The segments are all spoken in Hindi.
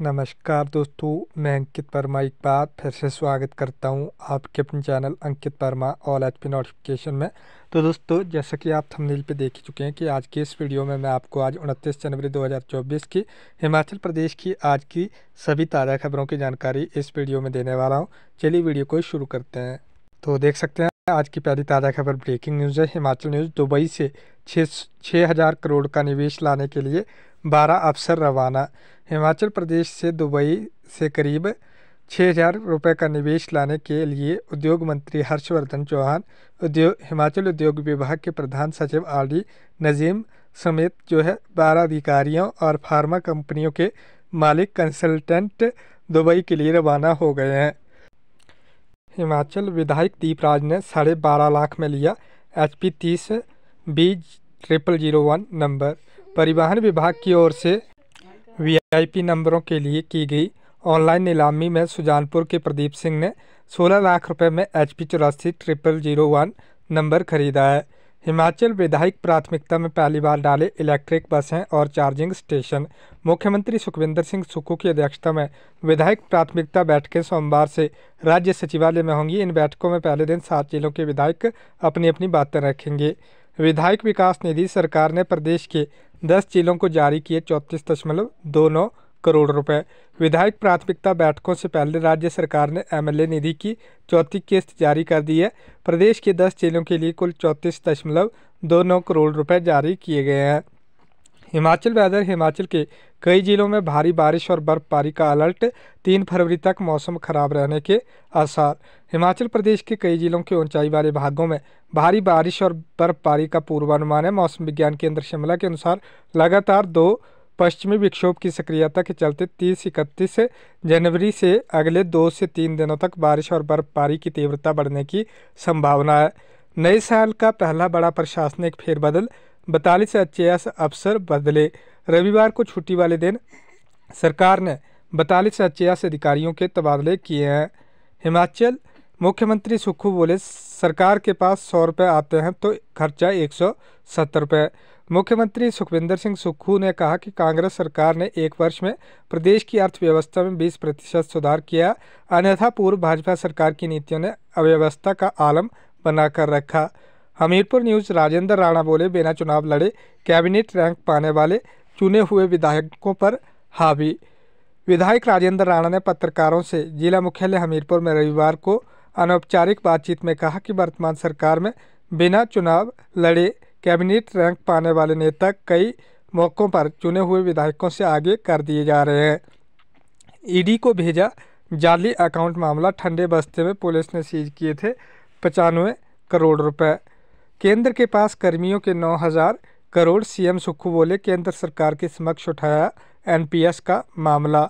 नमस्कार दोस्तों मैं अंकित वर्मा एक बार फिर से स्वागत करता हूं आपके अपने channel Ankit Verma all H P notification में तो दोस्तों जैसा कि आप थंबनेल पे देख चुके हैं कि आज की इस वीडियो में मैं आपको आज उनतीस जनवरी 2024 की हिमाचल प्रदेश की आज की सभी ताज़ा खबरों की जानकारी इस वीडियो में देने वाला हूँ चलिए वीडियो को शुरू करते हैं तो देख सकते हैं आज की पहली ताज़ा खबर ब्रेकिंग न्यूज़ है हिमाचल न्यूज़ दुबई से छः छः हज़ार करोड़ का निवेश लाने के लिए बारह अफसर रवाना हिमाचल प्रदेश से दुबई से करीब छः हजार रुपये का निवेश लाने के लिए उद्योग मंत्री हर्षवर्धन चौहान उद्योग हिमाचल उद्योग विभाग के प्रधान सचिव आर डी नजीम समेत जो है बारह अधिकारियों और फार्मा कंपनियों के मालिक कंसल्टेंट दुबई के लिए रवाना हो गए हैं हिमाचल विधायक दीपराज ने साढ़े बारह लाख में लिया एच पी तीस B triple zero one number परिवहन विभाग की ओर से वीआईपी नंबरों के लिए की गई ऑनलाइन नीलामी में सुजानपुर के प्रदीप सिंह ने 16 लाख रुपए में एच पी चौरासी ट्रिपल जीरो वन नंबर खरीदा है हिमाचल विधायक प्राथमिकता में पहली बार डाले इलेक्ट्रिक बसें और चार्जिंग स्टेशन मुख्यमंत्री सुखविंदर सिंह सुक्खू की अध्यक्षता में विधायक प्राथमिकता बैठकें सोमवार से राज्य सचिवालय में होंगी इन बैठकों में पहले दिन सात जिलों के विधायक अपनी अपनी बातें रखेंगे विधायक विकास निधि सरकार ने प्रदेश के दस जिलों को जारी किए चौंतीस दशमलव दो नौ करोड़ रुपए विधायक प्राथमिकता बैठकों से पहले राज्य सरकार ने एमएलए निधि की चौथी किस्त जारी कर दी है प्रदेश के दस जिलों के लिए कुल चौंतीस दशमलव दो नौ करोड़ रुपए जारी किए गए हैं हिमाचल वेदर हिमाचल के कई जिलों में भारी बारिश और बर्फबारी का अलर्ट तीन फरवरी तक मौसम खराब रहने के आसार हिमाचल प्रदेश के कई जिलों के ऊंचाई वाले भागों में भारी बारिश और बर्फबारी का पूर्वानुमान है मौसम विज्ञान केंद्र शिमला के अनुसार लगातार दो पश्चिमी विक्षोभ की सक्रियता के चलते तीस इकतीस जनवरी से अगले दो से तीन दिनों तक बारिश और बर्फबारी की तीव्रता बढ़ने की संभावना है नए साल का पहला बड़ा प्रशासनिक फेरबदल बतालीस अचयास अफसर बदले रविवार को छुट्टी वाले दिन सरकार ने बतालीस अचयास अधिकारियों के तबादले किए हैं हिमाचल मुख्यमंत्री सुक्खू बोले सरकार के पास सौ रुपये आते हैं तो खर्चा एक सौ सत्तर रुपये मुख्यमंत्री सुखविंदर सिंह सुक्खू ने कहा कि कांग्रेस सरकार ने एक वर्ष में प्रदेश की अर्थव्यवस्था में 20 प्रतिशत सुधार किया अन्यथा पूर्व भाजपा सरकार की नीतियों ने अव्यवस्था का आलम बनाकर रखा हमीरपुर न्यूज राजेंद्र राणा बोले बिना चुनाव लड़े कैबिनेट रैंक पाने वाले चुने हुए विधायकों पर हावी विधायक राजेंद्र राणा ने पत्रकारों से जिला मुख्यालय हमीरपुर में रविवार को अनौपचारिक बातचीत में कहा कि वर्तमान सरकार में बिना चुनाव लड़े कैबिनेट रैंक पाने वाले नेता कई मौक़ों पर चुने हुए विधायकों से आगे कर दिए जा रहे हैं ईडी को भेजा जाली अकाउंट मामला ठंडे बस्ते में पुलिस ने सीज किए थे पचानवे करोड़ रुपए केंद्र के पास कर्मियों के 9000 करोड़ सीएम सुक्खू बोले केंद्र सरकार के समक्ष उठाया एनपीएस का मामला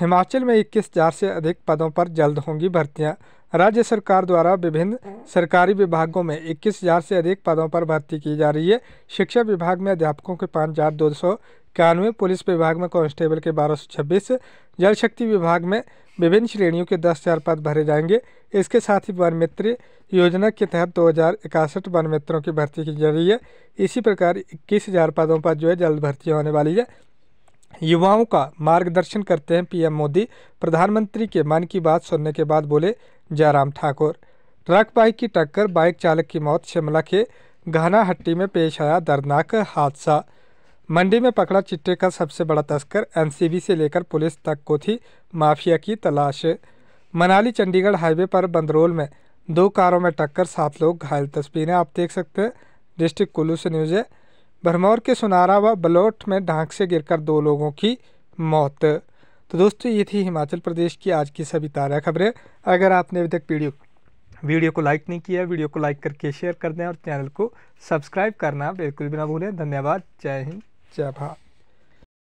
हिमाचल में इक्कीस हजार से अधिक पदों पर जल्द होंगी भर्तियां राज्य सरकार द्वारा विभिन्न सरकारी विभागों में इक्कीस हजार से अधिक पदों पर भर्ती की जा रही है शिक्षा विभाग में अध्यापकों के पाँच हजार दो सौ इक्यानवे पुलिस विभाग में कांस्टेबल के बारह सौ छब्बीस जल शक्ति विभाग में विभिन्न श्रेणियों के दस हज़ार पद भरे जाएंगे इसके साथ ही वन मित्र योजना के तहत दो हज़ार इकसठ वन मित्रों की भर्ती की जा रही है इसी प्रकार इक्कीस हज़ार पदों पर जो है जल्द भर्ती होने वाली है युवाओं का मार्गदर्शन करते हैं पीएम मोदी प्रधानमंत्री के मन की बात सुनने के बाद बोले जयराम ठाकुर ट्रक बाइक की टक्कर बाइक चालक की मौत शिमला के घाना हट्टी में पेश आया दर्दनाक हादसा मंडी में पकड़ा चिट्टे का सबसे बड़ा तस्कर एनसीबी से लेकर पुलिस तक को थी माफिया की तलाश मनाली चंडीगढ़ हाईवे पर बंदरोल में दो कारों में टक्कर सात लोग घायल तस्वीरें आप देख सकते हैं डिस्ट्रिक्ट कुल्लू से न्यूज़ है भरमौर के सुनारा व बलोट में ढांक से गिरकर दो लोगों की मौत तो दोस्तों ये थी हिमाचल प्रदेश की आज की सभी ताज़ा खबरें अगर आपने अभी तक वीडियो वीडियो को लाइक नहीं किया वीडियो को लाइक करके शेयर कर दें और चैनल को सब्सक्राइब करना बिल्कुल भी ना भूलें धन्यवाद जय हिंद 害怕。